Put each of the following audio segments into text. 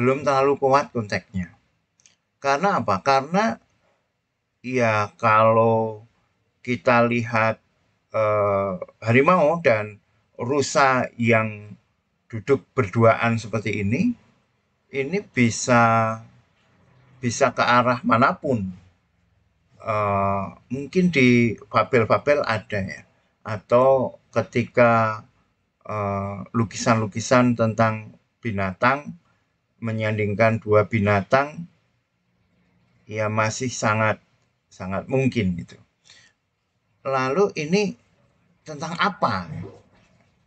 belum terlalu kuat konteksnya. Karena apa? Karena ya kalau kita lihat eh, harimau dan rusa yang duduk berduaan seperti ini, ini bisa bisa ke arah manapun. Uh, mungkin di fabel-fabel ada ya, atau ketika eh, lukisan-lukisan uh, lukisan -lukisan tentang binatang menyandingkan dua binatang ya masih sangat sangat mungkin gitu. Lalu ini tentang apa? Ya?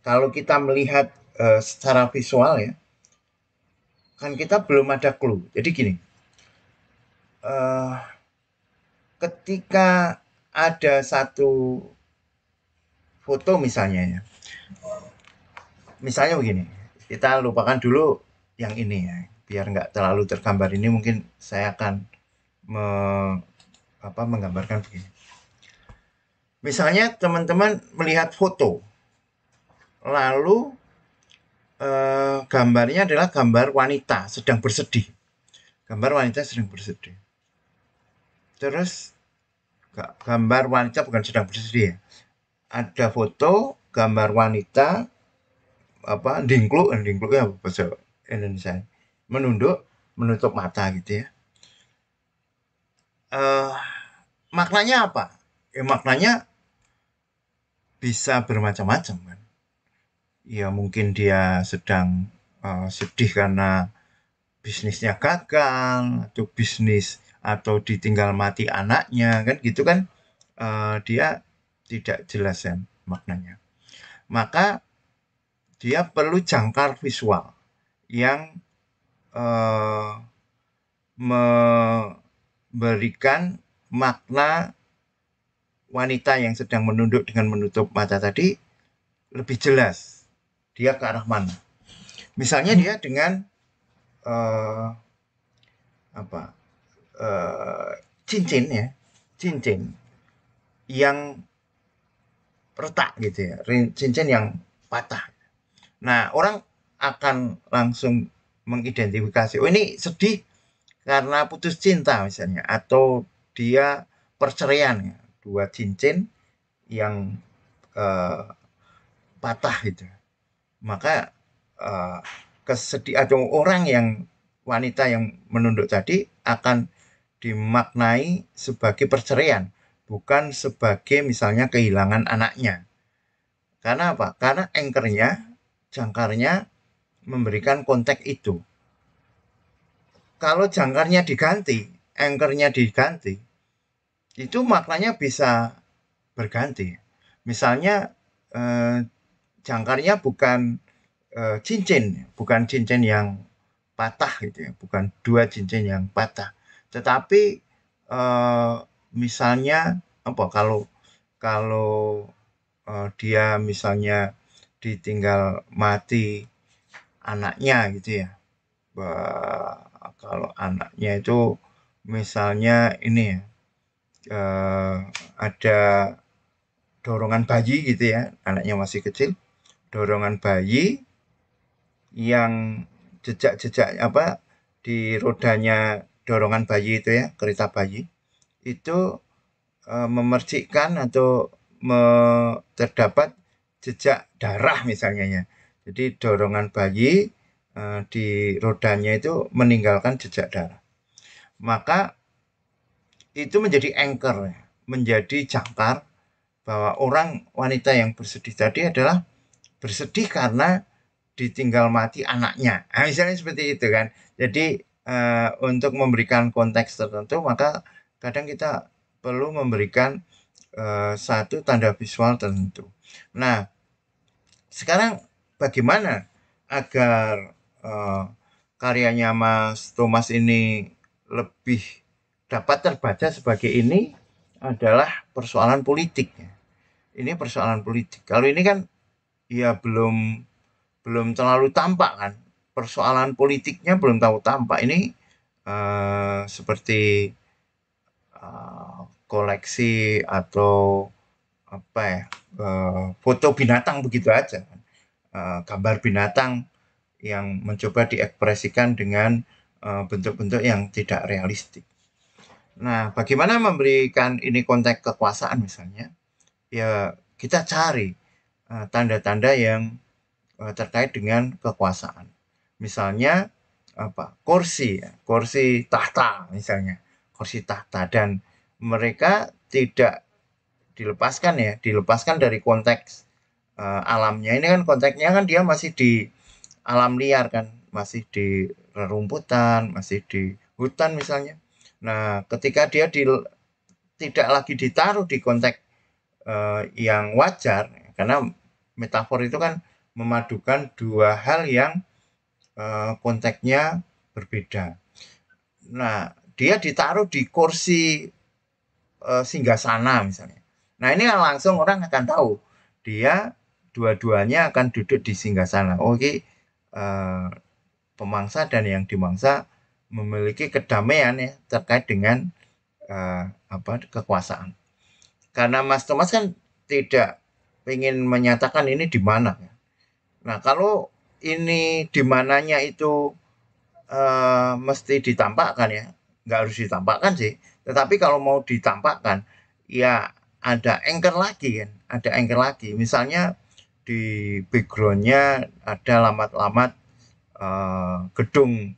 Kalau kita melihat e, secara visual ya, kan kita belum ada clue. Jadi gini, e, ketika ada satu foto misalnya ya, misalnya begini, kita lupakan dulu yang ini ya biar nggak terlalu tergambar ini mungkin saya akan me, apa, menggambarkan begini misalnya teman-teman melihat foto lalu eh, gambarnya adalah gambar wanita sedang bersedih gambar wanita sedang bersedih terus gambar wanita bukan sedang bersedih ya ada foto gambar wanita apa dingkluk eh, dingkluk ya Indonesia menunduk menutup mata gitu ya uh, maknanya apa ya maknanya bisa bermacam-macam kan ya mungkin dia sedang uh, sedih karena bisnisnya gagal atau bisnis atau ditinggal mati anaknya kan gitu kan uh, dia tidak jelas ya maknanya maka dia perlu jangkar visual yang uh, memberikan makna wanita yang sedang menunduk dengan menutup mata tadi lebih jelas dia ke arah mana. Misalnya dia dengan uh, apa uh, cincin ya, cincin yang retak gitu ya, cincin yang patah. Nah orang akan langsung mengidentifikasi oh ini sedih karena putus cinta misalnya atau dia perceraian dua cincin yang uh, patah gitu maka uh, eh, kesedihan atau orang yang wanita yang menunduk tadi akan dimaknai sebagai perceraian bukan sebagai misalnya kehilangan anaknya karena apa karena engkernya jangkarnya memberikan konteks itu. Kalau jangkarnya diganti, anchornya diganti, itu maknanya bisa berganti. Misalnya eh, jangkarnya bukan eh, cincin, bukan cincin yang patah gitu ya, bukan dua cincin yang patah, tetapi eh, misalnya apa kalau kalau eh, dia misalnya ditinggal mati anaknya gitu ya. bah, kalau anaknya itu misalnya ini ya, eh, ada dorongan bayi gitu ya, anaknya masih kecil, dorongan bayi yang jejak-jejak apa di rodanya dorongan bayi itu ya, kereta bayi itu e, memercikkan atau me, terdapat jejak darah misalnya ya. Jadi dorongan bayi e, di rodanya itu meninggalkan jejak darah. Maka itu menjadi anchor, menjadi jangkar bahwa orang wanita yang bersedih tadi adalah bersedih karena ditinggal mati anaknya. Nah, misalnya seperti itu kan. Jadi e, untuk memberikan konteks tertentu maka kadang kita perlu memberikan e, satu tanda visual tertentu. Nah, sekarang bagaimana agar uh, karyanya Mas Thomas ini lebih dapat terbaca sebagai ini adalah persoalan politik. Ya. Ini persoalan politik. Kalau ini kan ya belum belum terlalu tampak kan. Persoalan politiknya belum tahu tampak. Ini uh, seperti uh, koleksi atau apa ya uh, foto binatang begitu aja kan uh, gambar binatang yang mencoba diekspresikan dengan eh, bentuk-bentuk uh, yang tidak realistik. Nah, bagaimana memberikan ini konteks kekuasaan misalnya? Ya, kita cari eh, tanda-tanda uh, yang uh, terkait dengan kekuasaan. Misalnya apa? kursi, ya. kursi tahta misalnya, kursi tahta dan mereka tidak dilepaskan ya, dilepaskan dari konteks uh, alamnya ini kan konteksnya kan dia masih di alam liar kan masih di rerumputan masih di hutan misalnya nah ketika dia di, tidak lagi ditaruh di konteks uh, yang wajar karena metafor itu kan memadukan dua hal yang uh, konteksnya berbeda nah dia ditaruh di kursi singgah sana misalnya nah ini langsung orang akan tahu dia dua-duanya akan duduk di singgah sana. Oke, oh, eh, pemangsa dan yang dimangsa memiliki kedamaian ya terkait dengan eh, apa kekuasaan. Karena Mas Thomas kan tidak ingin menyatakan ini di mana. Ya. Nah kalau ini di mananya itu eh, mesti ditampakkan ya, nggak harus ditampakkan sih. Tetapi kalau mau ditampakkan, ya ada anchor lagi kan, ada anchor lagi. Misalnya di backgroundnya ada lamat-lamat uh, gedung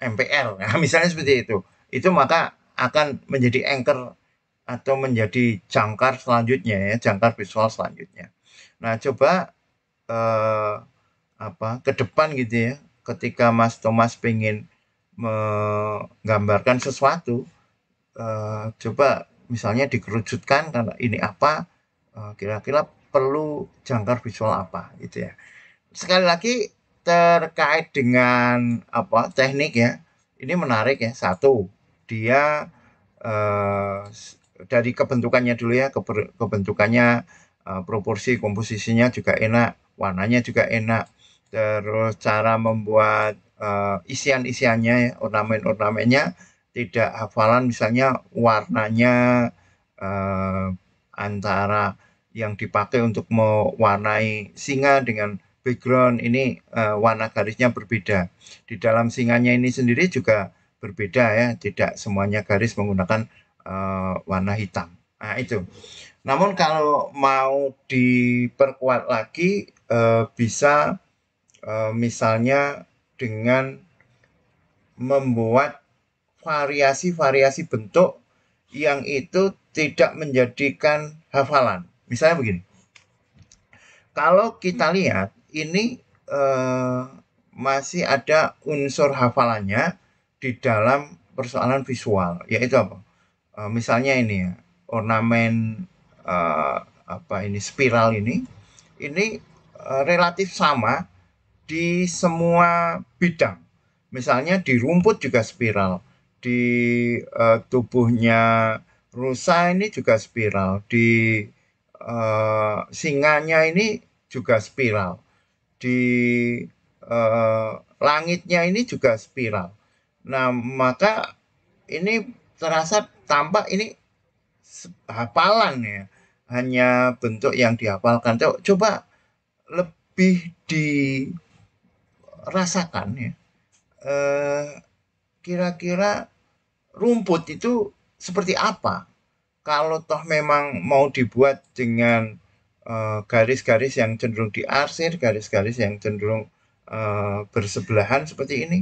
MPR, nah, misalnya seperti itu, itu maka akan menjadi anchor atau menjadi jangkar selanjutnya ya, jangkar visual selanjutnya. Nah coba eh, apa ke depan gitu ya, ketika Mas Thomas pengen menggambarkan sesuatu, eh, coba misalnya dikerucutkan karena ini apa, eh, kira-kira eh, perlu jangkar visual apa gitu ya. Sekali lagi terkait dengan apa teknik ya. Ini menarik ya. Satu, dia eh, dari kebentukannya dulu ya, kebentukannya eh, proporsi komposisinya juga enak, warnanya juga enak. Terus cara membuat eh, isian-isiannya ya, ornamen-ornamennya tidak hafalan misalnya warnanya eh, antara yang dipakai untuk mewarnai singa dengan background ini uh, warna garisnya berbeda. Di dalam singanya ini sendiri juga berbeda ya, tidak semuanya garis menggunakan uh, warna hitam. Nah, itu. Namun kalau mau diperkuat lagi uh, bisa uh, misalnya dengan membuat variasi-variasi bentuk yang itu tidak menjadikan hafalan. Misalnya begini, kalau kita lihat ini eh, masih ada unsur hafalannya di dalam persoalan visual, yaitu apa? Eh, misalnya ini ya, ornamen eh, apa ini spiral ini, ini eh, relatif sama di semua bidang. Misalnya di rumput juga spiral, di eh, tubuhnya rusa ini juga spiral, di uh, singanya ini juga spiral. Di uh, langitnya ini juga spiral. Nah, maka ini terasa tampak ini hafalan ya. Hanya bentuk yang dihafalkan. Coba lebih dirasakan ya. Eh, kira-kira rumput itu seperti apa? kalau toh memang mau dibuat dengan eh, garis-garis uh, yang cenderung diarsir, garis-garis yang cenderung uh, bersebelahan seperti ini,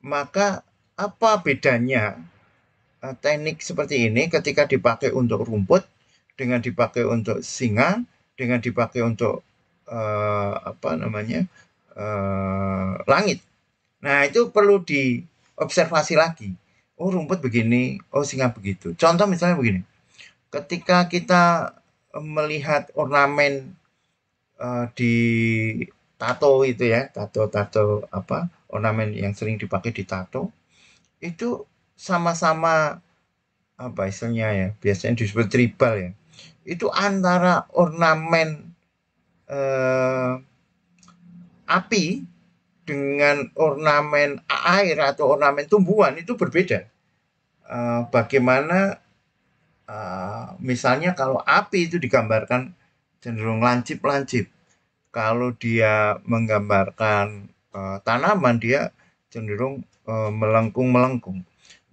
maka apa bedanya uh, teknik seperti ini ketika dipakai untuk rumput dengan dipakai untuk singa, dengan dipakai untuk uh, apa namanya uh, langit. Nah itu perlu diobservasi lagi. Oh rumput begini, oh singa begitu. Contoh misalnya begini ketika kita eh, melihat ornamen uh, di tato itu ya, tato-tato apa ornamen yang sering dipakai di tato itu sama-sama apa istilahnya ya, biasanya disebut tribal ya. Itu antara ornamen eh, api dengan ornamen air atau ornamen tumbuhan itu berbeda. Eh, bagaimana uh, misalnya kalau api itu digambarkan cenderung lancip-lancip. Kalau dia menggambarkan uh, tanaman dia cenderung uh, melengkung-melengkung.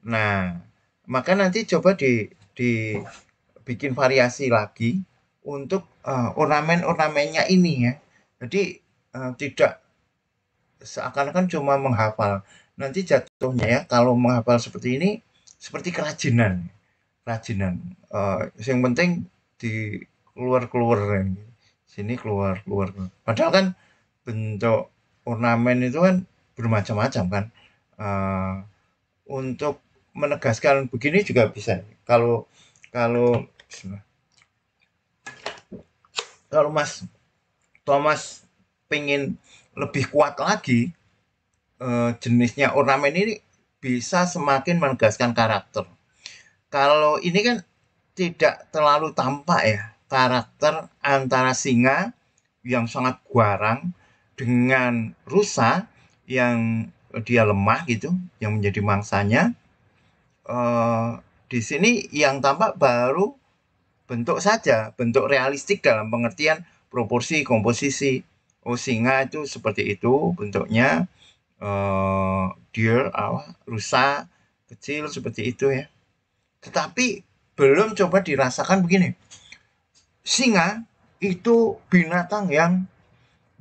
Nah, maka nanti coba di dibikin variasi lagi untuk uh, ornamen-ornamennya ini ya. Jadi uh, tidak seakan-akan cuma menghafal. Nanti jatuhnya ya kalau menghafal seperti ini seperti kerajinan rajinan uh, yang penting di keluar keluar sini keluar keluar padahal kan bentuk ornamen itu kan bermacam-macam kan uh, untuk menegaskan begini juga bisa kalau kalau kalau Mas Thomas pengen lebih kuat lagi uh, jenisnya ornamen ini bisa semakin menegaskan karakter kalau ini kan tidak terlalu tampak ya karakter antara singa yang sangat guarang dengan rusa yang dia lemah gitu yang menjadi mangsanya uh, di sini yang tampak baru bentuk saja bentuk realistik dalam pengertian proporsi komposisi oh singa itu seperti itu bentuknya uh, deer apa rusa kecil seperti itu ya tetapi belum coba dirasakan begini. Singa itu binatang yang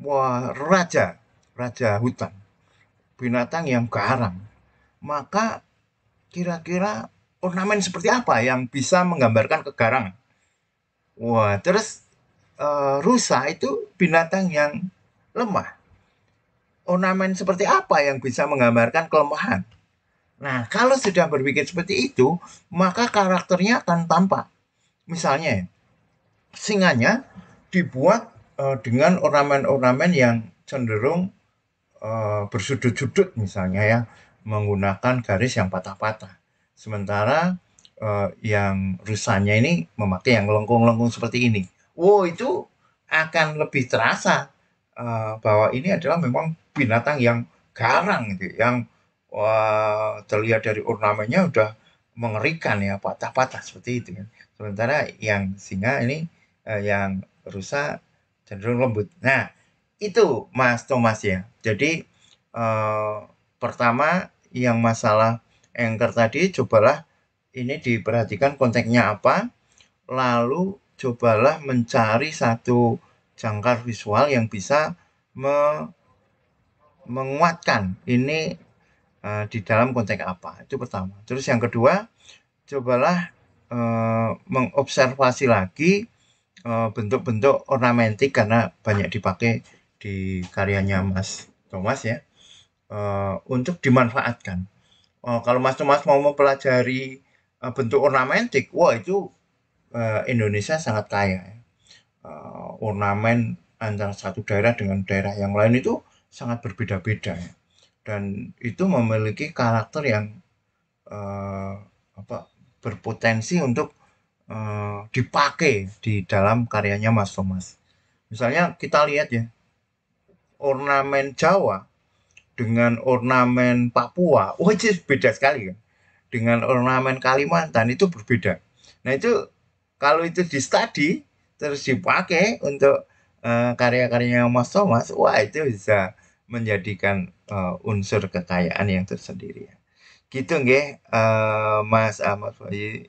wah, raja, raja hutan. Binatang yang garang. Maka kira-kira ornamen seperti apa yang bisa menggambarkan kegarangan? Wah, terus e, rusa itu binatang yang lemah. Ornamen seperti apa yang bisa menggambarkan kelemahan? Nah, kalau sudah berpikir seperti itu, maka karakternya akan tampak. Misalnya, singanya dibuat uh, dengan ornamen-ornamen yang cenderung uh, bersudut-sudut misalnya ya, menggunakan garis yang patah-patah. Sementara uh, yang rusanya ini memakai yang lengkung-lengkung seperti ini. Wow, itu akan lebih terasa uh, bahwa ini adalah memang binatang yang garang gitu, yang wah, terlihat dari ornamennya udah mengerikan ya patah-patah seperti itu kan. Sementara yang singa ini eh, yang rusak cenderung lembut. Nah itu Mas Thomas ya. Jadi eh, pertama yang masalah anchor tadi cobalah ini diperhatikan konteksnya apa. Lalu cobalah mencari satu jangkar visual yang bisa me menguatkan ini Eh, di dalam konteks apa itu pertama terus yang kedua cobalah uh, mengobservasi lagi eh, bentuk-bentuk ornamentik karena banyak dipakai di karyanya Mas Thomas ya untuk dimanfaatkan kalau Mas Thomas mau mempelajari bentuk ornamentik wah itu Indonesia sangat kaya uh, ornamen antara satu daerah dengan daerah yang lain itu sangat berbeda-beda ya dan itu memiliki karakter yang uh, apa berpotensi untuk uh, dipakai di dalam karyanya Mas Thomas. Misalnya kita lihat ya ornamen Jawa dengan ornamen Papua, oh beda sekali kan. Dengan ornamen Kalimantan itu berbeda. Nah itu kalau itu di study terus dipakai untuk uh, karya-karyanya Mas Thomas, wah itu bisa menjadikan uh, unsur kekayaan yang tersendiri. ya, Gitu nggih uh, Mas Ahmad Faiz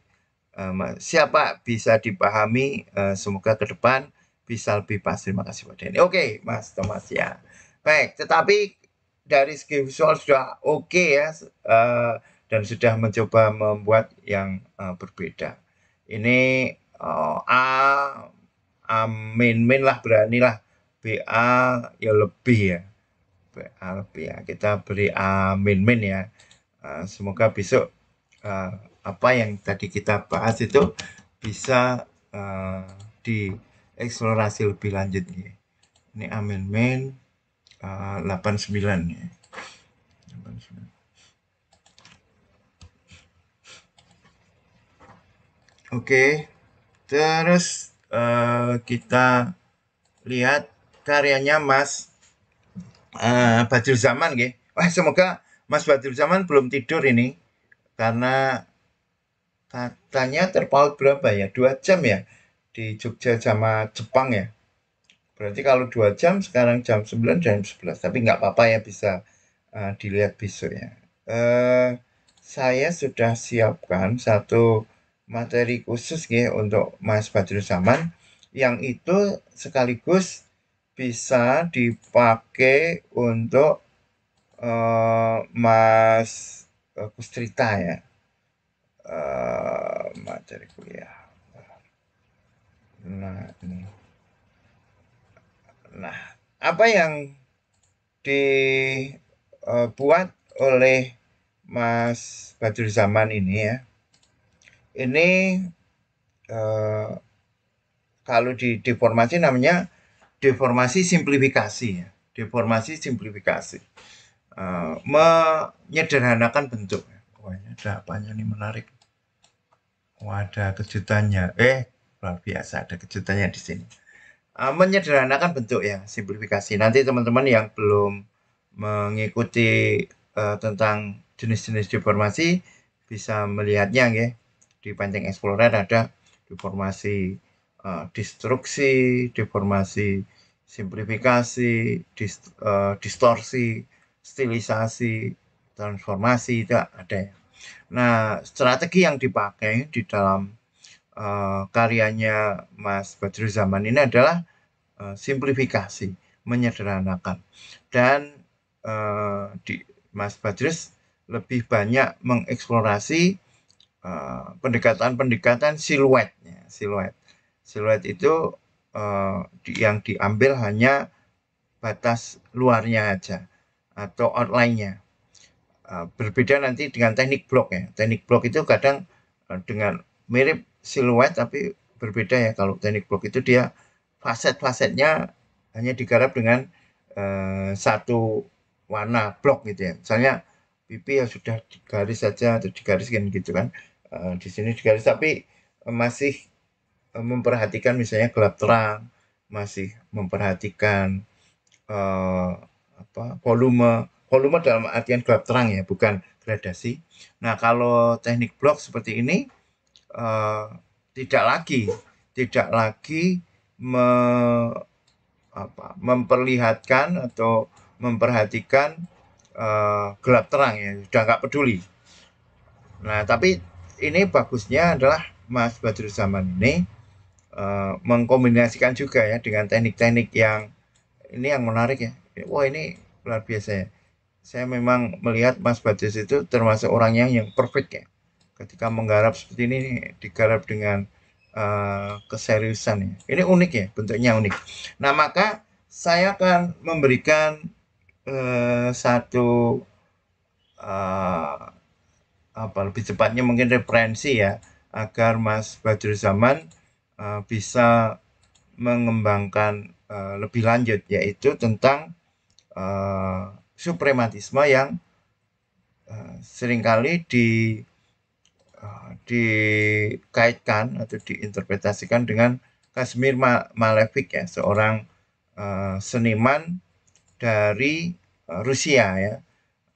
eh, Mas siapa bisa dipahami uh, semoga ke depan bisa lebih pas terima kasih Pak Denny oke okay, Mas Thomas ya baik tetapi dari segi visual sudah oke okay ya uh, dan sudah mencoba membuat yang uh, berbeda ini uh, A A min min lah beranilah BA ya lebih ya PA ya. Kita beri amin-min ya. Ah, semoga besok ah, apa yang tadi kita bahas itu bisa ah, dieksplorasi lebih lanjut nih ya. Ini amin-min 89 ya. Oke, okay. terus uh, kita lihat karyanya Mas uh, Badrul Zaman ke. Wah, semoga Mas Badrul Zaman belum tidur ini karena katanya terpaut berapa ya? Dua jam ya di Jogja sama Jepang ya. Berarti kalau dua jam sekarang jam 9 dan jam 11. Tapi nggak apa-apa ya bisa uh, dilihat besok ya. Uh, saya sudah siapkan satu materi khusus ya untuk Mas Badrul Zaman, yang itu sekaligus bisa dipakai untuk uh, Mas eh, Kustrita ya uh, eh, materi kuliah. Nah ini, nah apa yang dibuat oleh Mas badur Zaman ini ya, ini uh, kalau di deformasi namanya deformasi simplifikasi ya. Deformasi simplifikasi. Uh, menyederhanakan bentuk. Ya. Wah, ini ada apanya nih menarik. Wah, oh, ada kejutannya. Eh, luar biasa ada kejutannya di sini. Uh, menyederhanakan bentuk ya, simplifikasi. Nanti teman-teman yang belum mengikuti uh, tentang jenis-jenis deformasi bisa melihatnya ya. Di Pancing Explorer ada deformasi Eh, destruksi, deformasi, simplifikasi, dist, uh, eh, distorsi, stilisasi, transformasi itu ada Nah, strategi yang dipakai di dalam uh, karyanya Mas Badru Zaman ini adalah uh, simplifikasi, menyederhanakan. Dan uh, di Mas Badris lebih banyak mengeksplorasi pendekatan-pendekatan uh, siluetnya, siluet siluet itu uh, yang diambil hanya batas luarnya aja atau outline-nya. Uh, berbeda nanti dengan teknik blok ya. Teknik blok itu kadang uh, dengan mirip siluet tapi berbeda ya kalau teknik blok itu dia faset-fasetnya hanya digarap dengan uh, satu warna blok gitu ya. Misalnya pipi ya sudah digaris saja atau digariskan gitu kan. Uh, di sini digaris tapi masih memperhatikan misalnya gelap terang, masih memperhatikan uh, apa volume volume dalam artian gelap terang ya, bukan gradasi. Nah, kalau teknik blok seperti ini uh, tidak lagi tidak lagi me, apa, memperlihatkan atau memperhatikan uh, gelap terang ya sudah nggak peduli nah tapi ini bagusnya adalah Mas Badrul Zaman ini Eh, mengkombinasikan juga ya dengan teknik-teknik yang ini yang menarik ya wah ini luar biasa ya saya memang melihat Mas Bajus itu termasuk orangnya yang perfect ya ketika menggarap seperti ini digarap dengan uh, keseriusan ya ini unik ya bentuknya unik nah maka saya akan memberikan uh, satu uh, apa lebih cepatnya mungkin referensi ya agar Mas Badrul Zaman Eh, bisa mengembangkan uh, lebih lanjut yaitu tentang uh, suprematisme yang uh, seringkali di uh, dikaitkan atau diinterpretasikan dengan Kasimir Malevik ya seorang uh, seniman dari uh, Rusia ya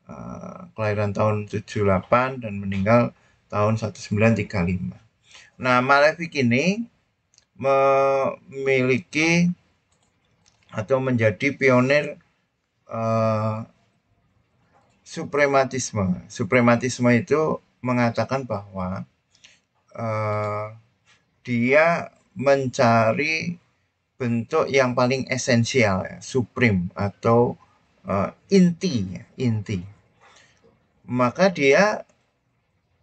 uh, kelahiran tahun 78 dan meninggal tahun 1935. Nah Malevik ini memiliki atau menjadi pionir uh, suprematisme. Suprematisme itu mengatakan bahwa uh, dia mencari bentuk yang paling esensial, ya, supreme atau uh, inti, ya, inti. Maka dia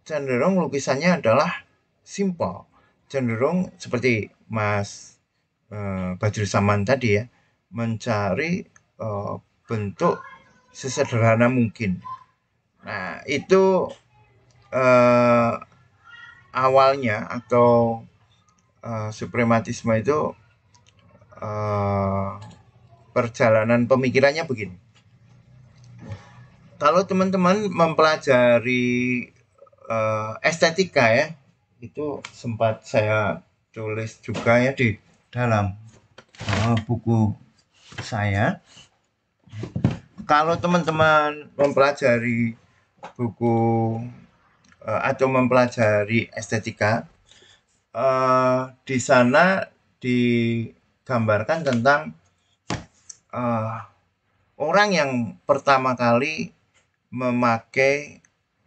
cenderung lukisannya adalah simple, cenderung seperti Mas eh, uh, Saman tadi ya, mencari eh, bentuk sesederhana mungkin. Nah, itu uh, awalnya atau uh, suprematisme itu uh, perjalanan pemikirannya begini. Kalau teman-teman mempelajari uh, estetika ya, itu sempat saya tulis juga ya di dalam uh, buku saya kalau teman-teman mempelajari buku uh, atau mempelajari estetika uh, di sana digambarkan tentang uh, orang yang pertama kali memakai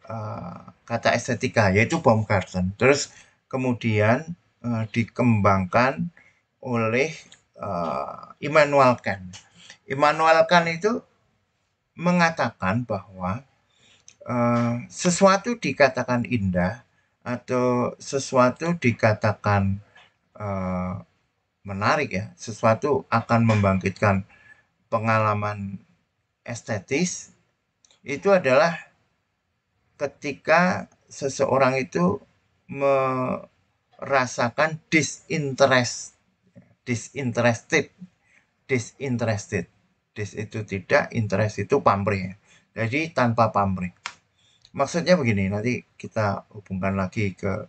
uh, kata estetika yaitu Baumgarten. Terus kemudian uh, dikembangkan oleh uh, Immanuel Kant. Immanuel Kant itu mengatakan bahwa uh, sesuatu dikatakan indah atau sesuatu dikatakan uh, menarik ya, sesuatu akan membangkitkan pengalaman estetis itu adalah ketika seseorang itu merasakan disinterest, disinterested, disinterested. Dis itu tidak, interest itu pamrih. Jadi tanpa pamrih. Maksudnya begini, nanti kita hubungkan lagi ke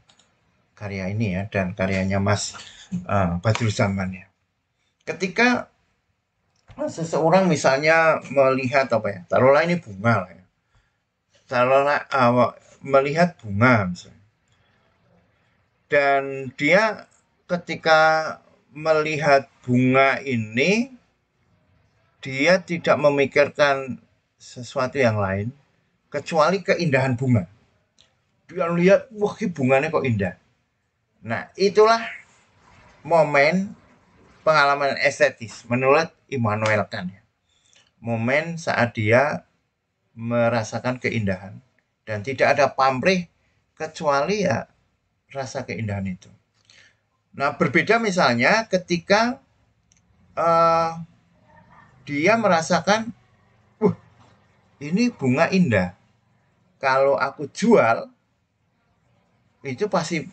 karya ini ya dan karyanya Mas uh, Badrul Zaman ya. Ketika seseorang misalnya melihat apa ya, taruhlah ini bunga lah ya calon awak uh, melihat bunga misalnya. Dan dia ketika melihat bunga ini dia tidak memikirkan sesuatu yang lain kecuali keindahan bunga. Dia lihat, wah bunganya kok indah. Nah, itulah momen pengalaman estetis menurut Immanuel Kant. Momen saat dia merasakan keindahan dan tidak ada pamrih kecuali ya rasa keindahan itu. Nah, berbeda misalnya ketika uh, dia merasakan, "Wah, ini bunga indah. Kalau aku jual, itu pasti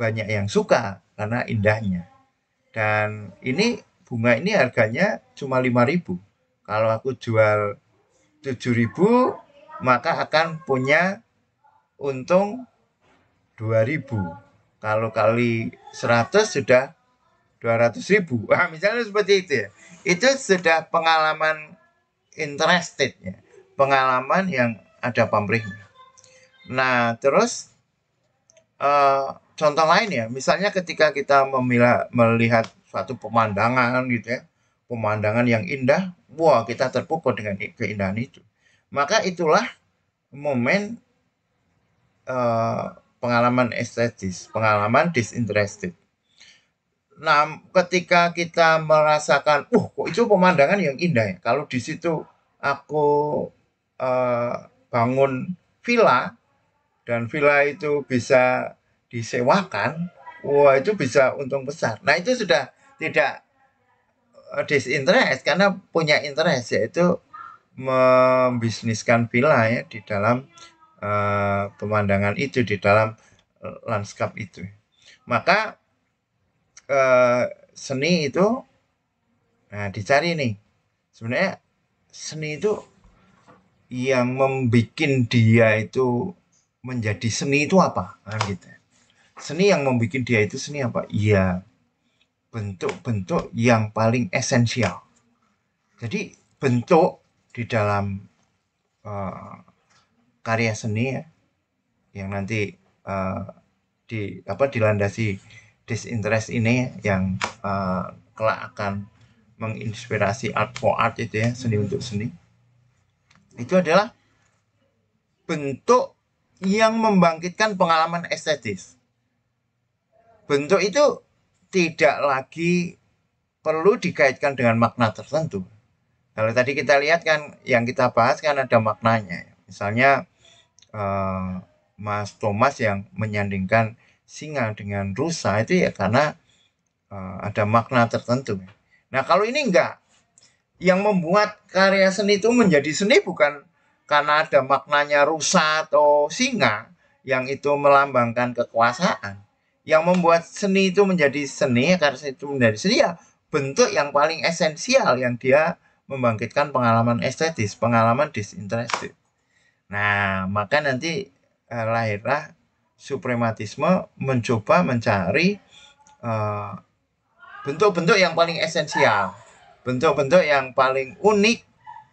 banyak yang suka karena indahnya." Dan ini bunga ini harganya cuma 5000 Kalau aku jual 7.000 maka akan punya untung 2.000 kalau kali 100 sudah 200.000 nah, misalnya seperti itu ya itu sudah pengalaman interested ya pengalaman yang ada pamrihnya nah terus uh, contoh lain ya misalnya ketika kita memilah, melihat suatu pemandangan gitu ya pemandangan yang indah, wah kita terpukul dengan keindahan itu. Maka itulah momen uh, pengalaman estetis, pengalaman disinterested. Nah, ketika kita merasakan, uh, kok itu pemandangan yang indah ya. Kalau di situ aku uh, bangun villa dan villa itu bisa disewakan, wah itu bisa untung besar. Nah itu sudah tidak Eh, disinterest karena punya interest yaitu membisniskan villa ya di dalam uh, pemandangan itu di dalam eh, lanskap itu maka uh, seni itu nah dicari nih sebenarnya seni itu yang membuat dia itu menjadi seni itu apa nah, gitu seni yang membuat dia itu seni apa iya bentuk-bentuk yang paling esensial. Jadi bentuk di dalam uh, karya seni ya, yang nanti uh, di apa dilandasi disinterest ini ya, yang uh, kelak akan menginspirasi art for art itu ya seni untuk seni itu adalah bentuk yang membangkitkan pengalaman estetis bentuk itu tidak lagi perlu dikaitkan dengan makna tertentu. Kalau tadi kita lihat kan yang kita bahas kan ada maknanya. Misalnya eh, Mas Thomas yang menyandingkan singa dengan rusa itu ya karena eh, ada makna tertentu. Nah kalau ini enggak, yang membuat karya seni itu menjadi seni bukan karena ada maknanya rusa atau singa yang itu melambangkan kekuasaan, yang membuat seni itu menjadi seni karena itu menjadi seni ya bentuk yang paling esensial yang dia membangkitkan pengalaman estetis pengalaman disinterested nah maka nanti eh, lahirlah suprematisme mencoba mencari eh, bentuk-bentuk yang paling esensial bentuk-bentuk yang paling unik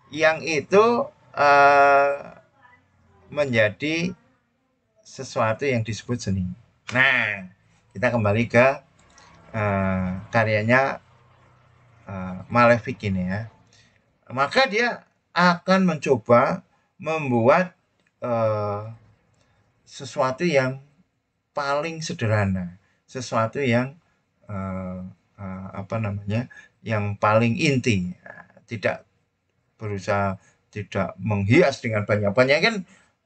yang itu eh, menjadi sesuatu yang disebut seni nah kita kembali ke uh, karyanya uh, eh, Malevich ini ya maka dia akan mencoba membuat uh, sesuatu yang paling sederhana sesuatu yang uh, uh, apa namanya yang paling inti tidak berusaha tidak menghias dengan banyak-banyak kan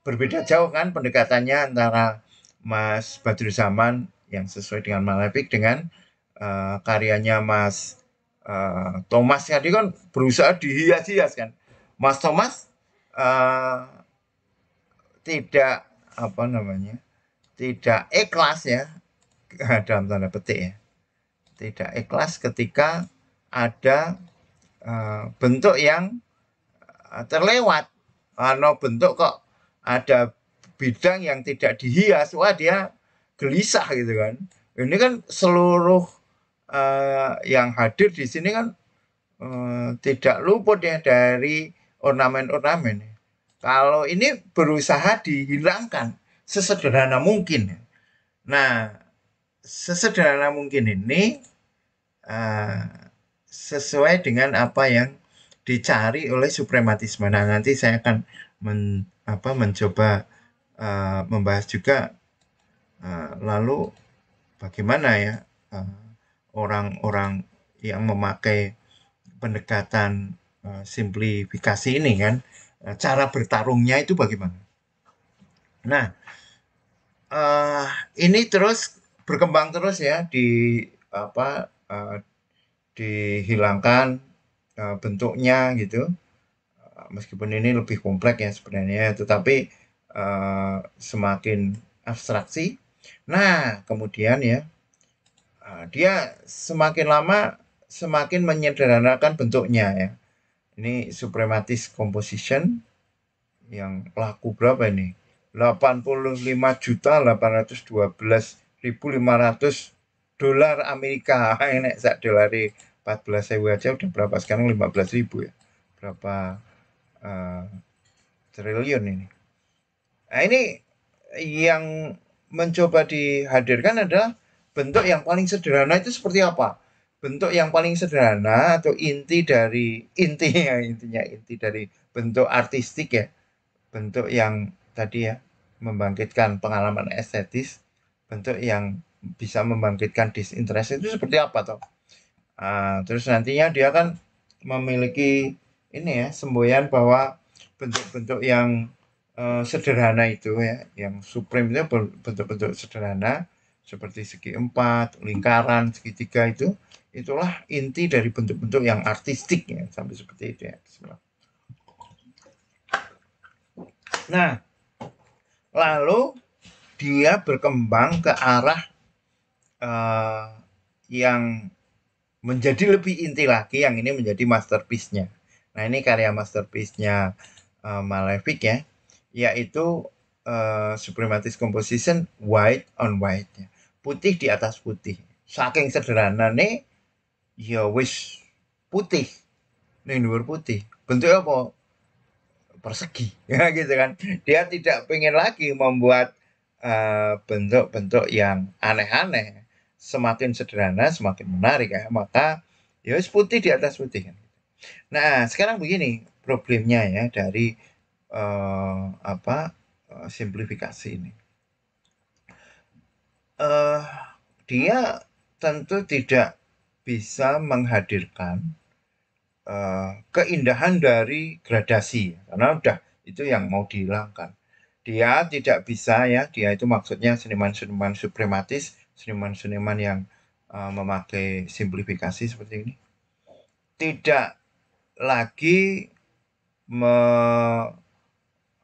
berbeda jauh kan pendekatannya antara Mas Badrul Zaman yang sesuai dengan Malavik dengan uh, karyanya Mas uh, Thomas tadi kan berusaha dihias-hias kan. Mas Thomas uh, tidak apa namanya tidak ikhlas ya dalam tanda petik ya tidak ikhlas ketika ada uh, bentuk yang terlewat atau bentuk kok ada bidang yang tidak dihias wah dia gelisah gitu kan. Ini kan seluruh uh, yang hadir di sini kan uh, tidak luput ya dari ornamen-ornamen. Kalau ini berusaha dihilangkan sesederhana mungkin. Nah, sesederhana mungkin ini uh, sesuai dengan apa yang dicari oleh suprematisme. Nah, nanti saya akan men, apa, mencoba uh, membahas juga Ah, lalu bagaimana ya ah, orang-orang uh, yang memakai pendekatan uh, simplifikasi ini kan uh, cara bertarungnya itu bagaimana? Nah uh, ini terus berkembang terus ya di apa uh, dihilangkan uh, bentuknya gitu meskipun ini lebih kompleks ya sebenarnya tetapi uh, semakin abstraksi Nah, kemudian ya, ah, dia semakin lama semakin menyederhanakan bentuknya ya. Ini suprematis composition yang laku berapa ini? 85.812.500 dolar Amerika. Ini sak dolari ribu aja udah berapa sekarang ribu ya. Berapa uh, triliun ini? Nah, ini yang mencoba dihadirkan adalah bentuk yang paling sederhana itu seperti apa? Bentuk yang paling sederhana atau inti dari inti ya, intinya inti dari bentuk artistik ya. Bentuk yang tadi ya membangkitkan pengalaman estetis, bentuk yang bisa membangkitkan disinterest itu seperti apa toh? Nah, terus nantinya dia kan memiliki ini ya semboyan bahwa bentuk-bentuk yang Eh, sederhana itu ya, yang supreme itu bentuk-bentuk sederhana seperti segi empat, lingkaran, segitiga itu, itulah inti dari bentuk-bentuk yang artistik ya, sampai seperti itu ya. Nah, lalu dia berkembang ke arah uh, yang menjadi lebih inti lagi yang ini menjadi masterpiece-nya. Nah, ini karya masterpiece-nya uh, Malefic ya yaitu uh, suprematis composition white on white ya. putih di atas putih saking sederhana nih ya wis putih nih luar putih bentuknya apa persegi ya gitu kan dia tidak pengen lagi membuat eh, bentuk-bentuk uh, yang aneh-aneh semakin sederhana semakin menarik ya maka ya putih di atas putih nah sekarang begini problemnya ya dari uh, apa uh, simplifikasi ini. Uh, dia tentu tidak bisa menghadirkan uh, keindahan dari gradasi karena udah itu yang mau dihilangkan. Dia tidak bisa ya, dia itu maksudnya seniman-seniman suprematis, seniman-seniman yang uh, memakai simplifikasi seperti ini. Tidak lagi me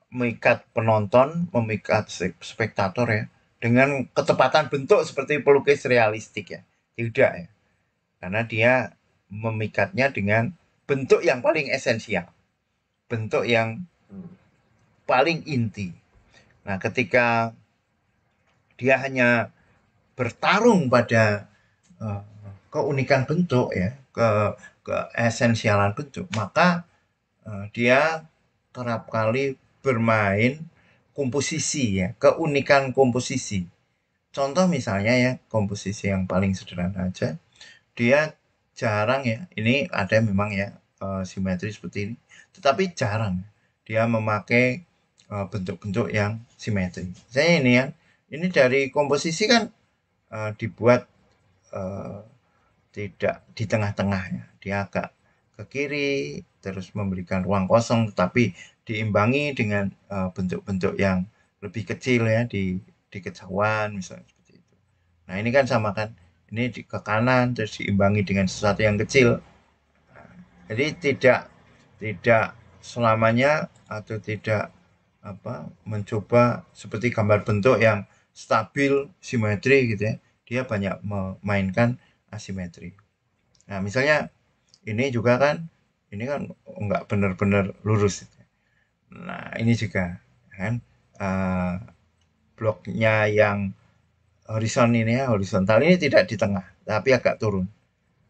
memikat penonton, memikat spektator ya dengan ketepatan bentuk seperti pelukis realistik ya. Tidak ya. Karena dia memikatnya dengan bentuk yang paling esensial. Bentuk yang paling inti. Nah, ketika dia hanya bertarung pada uh, keunikan bentuk ya, ke keesensialan bentuk, maka uh, dia kerap kali bermain komposisi ya, keunikan komposisi. Contoh misalnya ya, komposisi yang paling sederhana aja, dia jarang ya, ini ada memang ya eh, simetri seperti ini, tetapi jarang dia memakai eh, bentuk-bentuk yang simetri. Saya ini ya, ini dari komposisi kan eh, dibuat tidak di tengah-tengah ya, dia agak ke kiri terus memberikan ruang kosong, tetapi diimbangi dengan eh, bentuk-bentuk uh, yang lebih kecil ya di di kejauhan misalnya seperti itu. Nah ini kan sama kan, ini di, ke kanan terus diimbangi dengan sesuatu yang kecil. Jadi tidak tidak selamanya atau tidak apa mencoba seperti gambar bentuk yang stabil simetri gitu ya. Dia banyak memainkan asimetri. Nah misalnya ini juga kan ini kan nggak benar-benar lurus. Nah, ini juga kan uh, bloknya yang horizon ini ya, horizontal ini tidak di tengah, tapi agak turun.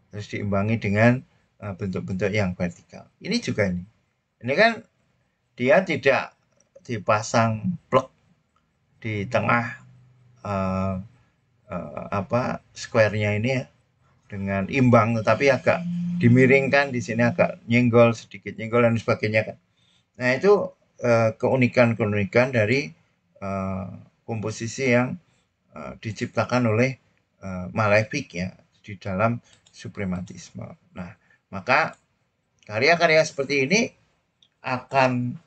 Terus diimbangi dengan eh, bentuk-bentuk uh, yang vertikal. Ini juga ini. Ini kan dia tidak dipasang blok di tengah uh, uh, apa square-nya ini ya dengan imbang tetapi agak dimiringkan di sini agak nyenggol sedikit nyenggol dan sebagainya kan Nah itu eh, keunikan-keunikan dari eh, komposisi yang eh, diciptakan oleh Malefic ya di dalam suprematisme. Nah maka karya-karya seperti ini akan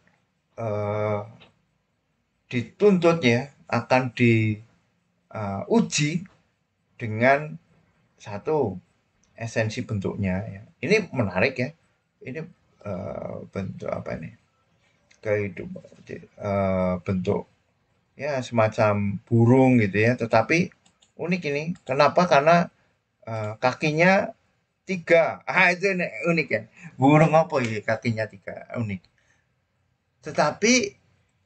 dituntut ya akan diuji uh, dengan satu esensi bentuknya ya. ini menarik ya ini uh, bentuk apa ini kehidupan uh, bentuk ya semacam burung gitu ya tetapi unik ini kenapa karena uh, kakinya tiga ah itu unik ya burung apa ya kakinya tiga unik tetapi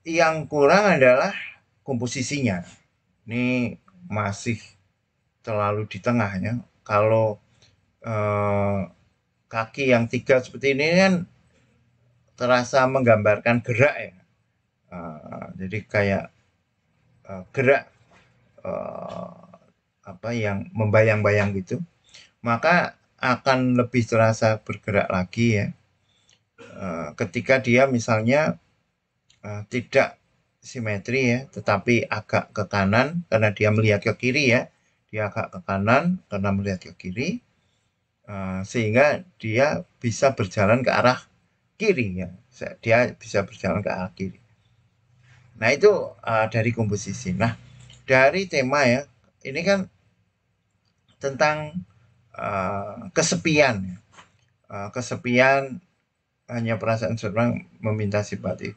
yang kurang adalah komposisinya ini masih terlalu di tengahnya kalau uh, kaki yang tiga seperti ini kan terasa menggambarkan gerak ya. Uh, jadi kayak uh, gerak uh, apa yang membayang-bayang gitu, maka akan lebih terasa bergerak lagi ya. Uh, ketika dia misalnya uh, tidak simetri ya, tetapi agak ke kanan karena dia melihat ke kiri ya, dia agak ke kanan karena melihat ke kiri, uh, sehingga dia bisa berjalan ke arah kirinya. Dia bisa berjalan ke arah kiri. Nah, itu uh, dari komposisi. Nah, dari tema ya, ini kan tentang uh, kesepian. Uh, kesepian hanya perasaan seorang meminta simpati.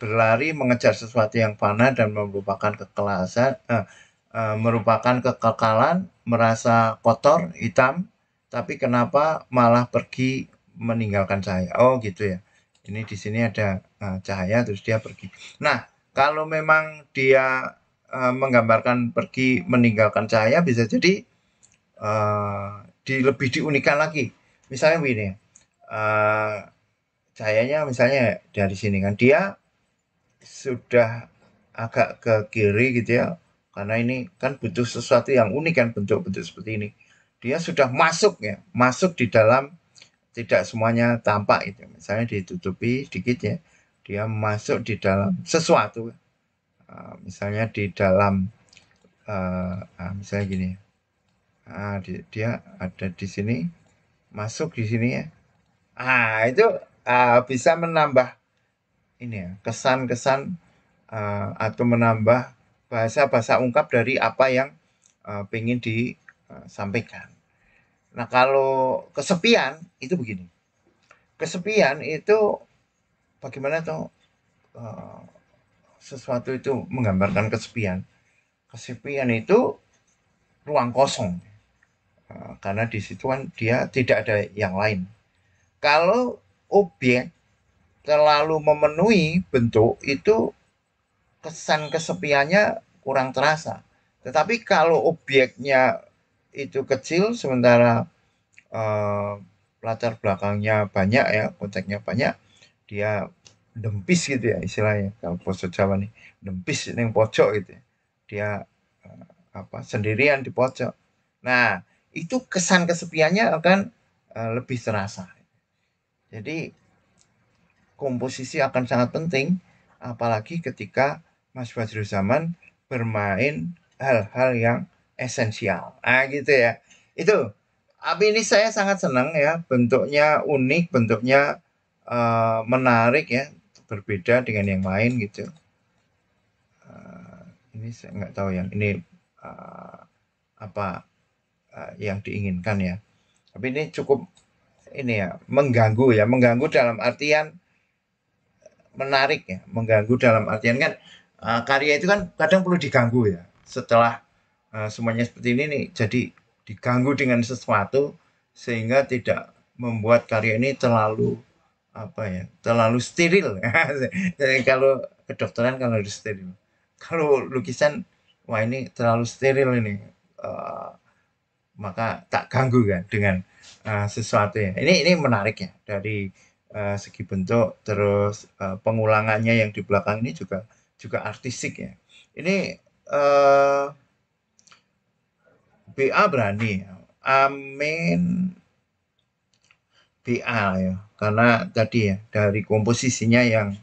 Berlari mengejar sesuatu yang fana dan merupakan kekelasan, uh, uh, merupakan kekekalan, merasa kotor, hitam, tapi kenapa malah pergi meninggalkan cahaya. Oh gitu ya. Ini di sini ada uh, cahaya terus dia pergi. Nah kalau memang dia uh, menggambarkan pergi meninggalkan cahaya bisa jadi uh, di lebih diunikan lagi. Misalnya begini, uh, cahayanya misalnya dari sini kan dia sudah agak ke kiri gitu ya karena ini kan butuh sesuatu yang unik kan bentuk-bentuk seperti ini dia sudah masuk ya masuk di dalam tidak semuanya tampak itu misalnya ditutupi sedikit ya dia masuk di dalam sesuatu ah, misalnya di dalam ah, ah, misalnya gini dia ada di sini masuk di sini ya ah itu bisa menambah ini ya kesan-kesan atau menambah bahasa-bahasa ungkap dari apa yang ingin pengen disampaikan Nah, kalau kesepian itu begini. Kesepian itu bagaimana tuh eh, sesuatu itu menggambarkan kesepian. Kesepian itu ruang kosong. Eh, karena di situ kan dia tidak ada yang lain. Kalau objek terlalu memenuhi bentuk itu kesan kesepiannya kurang terasa. Tetapi kalau objeknya itu kecil sementara uh, latar belakangnya banyak ya konteksnya banyak dia dempis gitu ya istilahnya kalau pojok Jawa nih dempis yang pojok gitu ya. dia uh, apa sendirian di pojok nah itu kesan kesepiannya akan uh, lebih terasa jadi komposisi akan sangat penting apalagi ketika Mas Badrul Zaman bermain hal-hal yang esensial. Ah gitu ya. Itu tapi ini saya sangat senang ya, bentuknya unik, bentuknya uh, menarik ya, berbeda dengan yang lain gitu. Uh, ini saya nggak tahu yang ini uh, apa uh, yang diinginkan ya. Tapi ini cukup ini ya mengganggu ya, mengganggu dalam artian menarik ya, mengganggu dalam artian kan uh, karya itu kan kadang perlu diganggu ya. Setelah Eh, semuanya seperti ini nih jadi diganggu dengan sesuatu sehingga tidak membuat karya ini terlalu apa ya terlalu steril jadi kalau kedokteran kalau harus steril kalau lukisan wah ini terlalu steril ini uh, maka tak ganggu kan dengan uh, sesuatu ya ini ini menarik ya dari uh, segi bentuk terus uh, pengulangannya yang di belakang ini juga juga artistik ya ini uh, BA berani. Amin. BA ya. Karena tadi ya dari komposisinya yang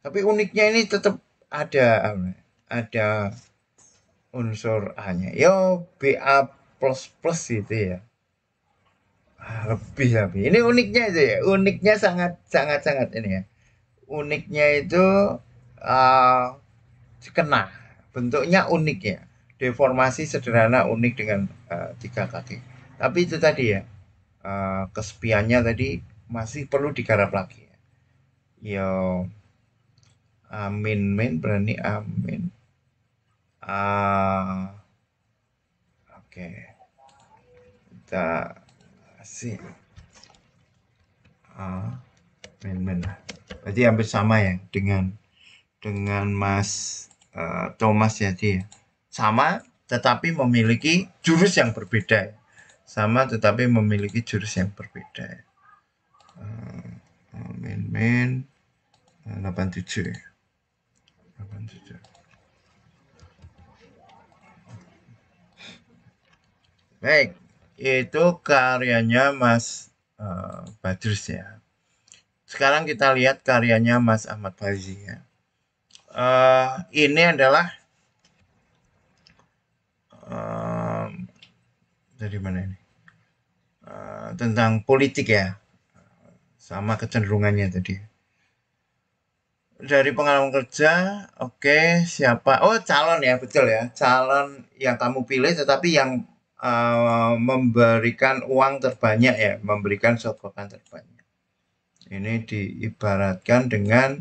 tapi uniknya ini tetap ada ya, ada unsur A-nya. Yo BA plus plus gitu ya. Ah, lebih lebih. Ini uniknya itu ya. Uniknya sangat sangat sangat ini ya. Uniknya itu uh, ah, kena bentuknya unik ya deformasi sederhana unik dengan uh, tiga kaki. Tapi itu tadi ya, uh, kesepiannya tadi masih perlu digarap lagi. Ya. Yo, amin, min berani amin. Uh, Oke, okay. kita kasih uh, ah, min min. Jadi hampir sama ya dengan dengan Mas uh, Thomas ya dia sama tetapi memiliki jurus yang berbeda sama tetapi memiliki jurus yang berbeda eh, eh, min main main 87 87 baik itu karyanya Mas uh, Badrus ya sekarang kita lihat karyanya Mas Ahmad Fazi ya uh, ini adalah Ehm, dari mana ini uh, tentang politik ya sama kecenderungannya tadi dari pengalaman kerja oke okay, siapa oh calon ya betul ya calon yang kamu pilih tetapi yang uh, memberikan uang terbanyak ya memberikan sokongan terbanyak ini diibaratkan dengan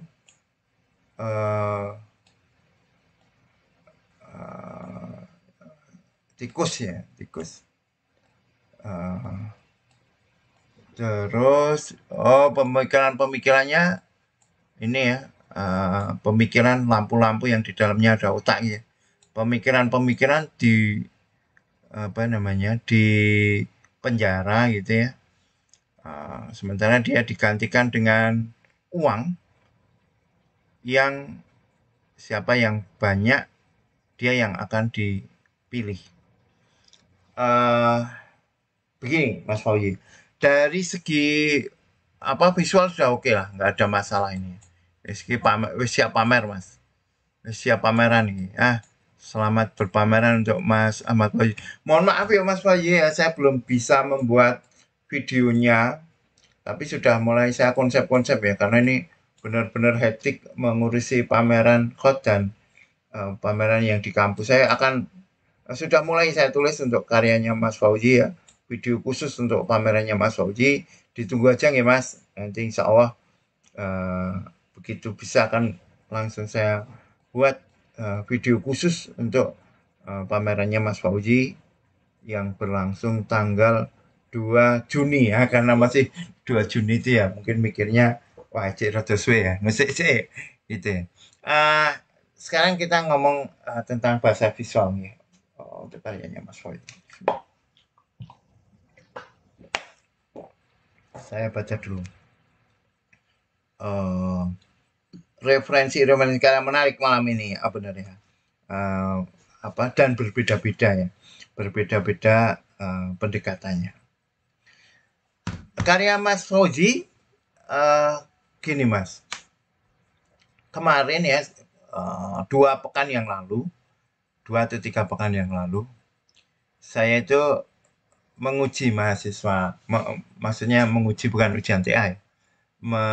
uh, tikus ya tikus uh, eh, terus oh pemikiran pemikirannya ini ya uh, pemikiran lampu-lampu yang di dalamnya ada otak ya pemikiran-pemikiran di apa namanya di penjara gitu ya uh, sementara dia digantikan dengan uang yang siapa yang banyak dia yang akan dipilih uh, begini Mas Fauzi dari segi apa visual sudah oke okay lah nggak ada masalah ini dari segi pamer siap pamer Mas siap pameran ini ah selamat berpameran untuk Mas Ahmad Fauzi mohon maaf ya Mas Fauzi ya saya belum bisa membuat videonya tapi sudah mulai saya konsep-konsep ya karena ini benar-benar hektik mengurusi pameran khot dan uh, pameran yang di kampus saya akan sudah mulai saya tulis untuk karyanya Mas Fauji ya. Video khusus untuk pamerannya Mas Fauji. Ditunggu aja nih Mas. Nanti insya Allah uh, begitu bisa akan langsung saya buat uh, video khusus untuk uh, pamerannya Mas Fauji yang berlangsung tanggal 2 Juni ya karena masih 2 Juni itu ya mungkin mikirnya wah cek rada suwe ya ngesek cek gitu ya. Uh, sekarang kita ngomong uh, tentang bahasa visualnya och mas bärgängar Saya baca dulu. Uh, referensi referensi yang menarik malam ini apa ah, benar ya uh, apa dan berbeda-beda ya berbeda-beda uh, pendekatannya karya Mas Roji, uh, gini Mas kemarin ya uh, dua pekan yang lalu dua atau tiga pekan yang lalu saya itu menguji mahasiswa me, maksudnya menguji bukan ujian TA ya, me,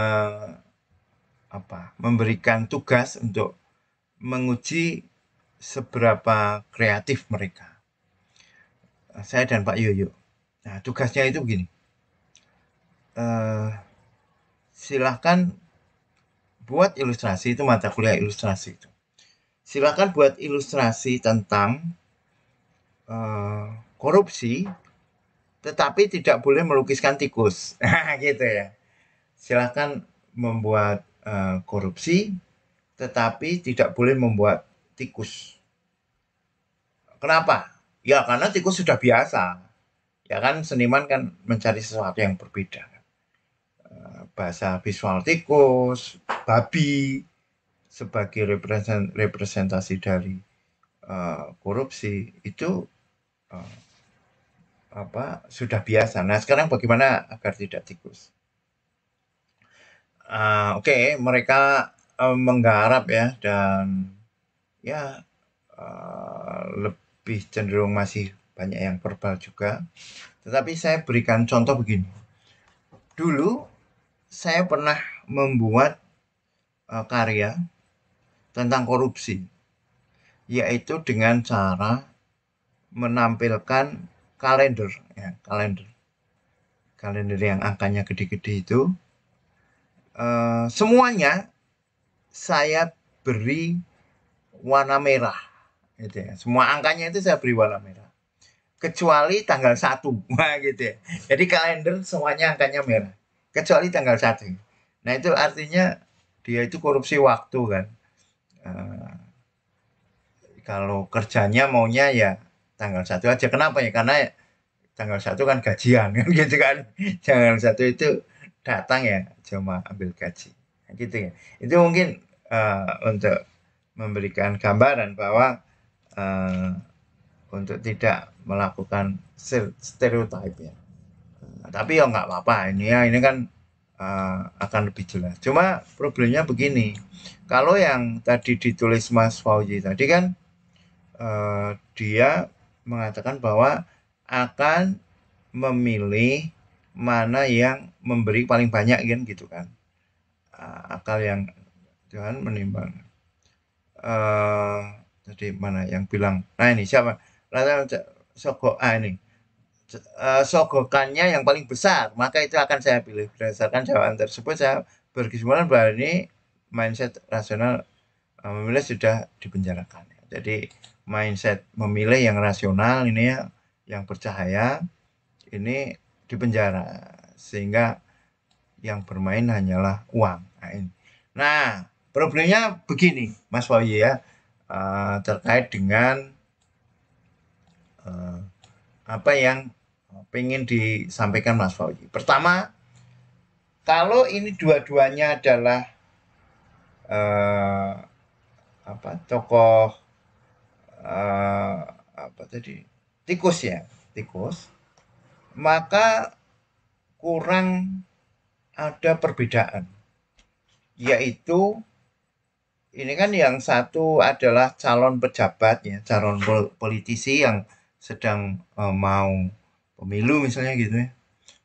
apa memberikan tugas untuk menguji seberapa kreatif mereka saya dan Pak Yoyo nah tugasnya itu begini uh, silahkan buat ilustrasi itu mata kuliah ilustrasi itu silakan buat ilustrasi tentang uh, korupsi, tetapi tidak boleh melukiskan tikus, gitu ya. Silakan membuat uh, korupsi, tetapi tidak boleh membuat tikus. Kenapa? Ya karena tikus sudah biasa. Ya kan seniman kan mencari sesuatu yang berbeda. Kan. Eh, bahasa visual tikus, babi, sebagai representasi dari uh, korupsi itu uh, apa sudah biasa. Nah sekarang bagaimana agar tidak tikus? Uh, Oke, okay, mereka uh, menggarap ya dan ya uh, lebih cenderung masih banyak yang verbal juga. Tetapi saya berikan contoh begini. Dulu saya pernah membuat uh, karya tentang korupsi, yaitu dengan cara menampilkan kalender, ya, kalender, kalender yang angkanya gede-gede itu. Uh, semuanya saya beri warna merah, gitu ya. Semua angkanya itu saya beri warna merah kecuali tanggal satu, gitu ya. Jadi kalender semuanya angkanya merah kecuali tanggal satu. Nah, itu artinya dia itu korupsi waktu kan. Eh, kalau kerjanya maunya ya tanggal satu aja kenapa ya karena tanggal satu kan gajian kan gitu kan tanggal satu itu datang ya cuma ambil gaji nah, gitu ya itu mungkin uh, untuk memberikan gambaran bahwa uh, untuk tidak melakukan stereotip ya nah, tapi ya nggak apa-apa ini ya ini kan Eh, akan lebih jelas. Cuma problemnya begini, kalau yang tadi ditulis Mas Fauzi tadi kan uh, dia mengatakan bahwa akan memilih mana yang memberi paling banyak kan gitu kan eh, akal yang jangan menimbang uh, tadi mana yang bilang nah ini siapa lalu Sogo A ini Eh, sogokannya yang paling besar maka itu akan saya pilih berdasarkan jawaban tersebut saya berkesimpulan bahwa ini mindset rasional eh, memilih sudah dipenjarakan jadi mindset memilih yang rasional ini ya yang bercahaya ini dipenjara sehingga yang bermain hanyalah uang nah, nah problemnya begini Mas Wawi ya eh, terkait dengan apa yang pengen disampaikan Mas Fauzi. Pertama, kalau ini dua-duanya adalah eh, apa tokoh eh, apa tadi tikus ya tikus, maka kurang ada perbedaan, yaitu ini kan yang satu adalah calon pejabat ya calon politisi yang sedang uh, mau pemilu misalnya gitu ya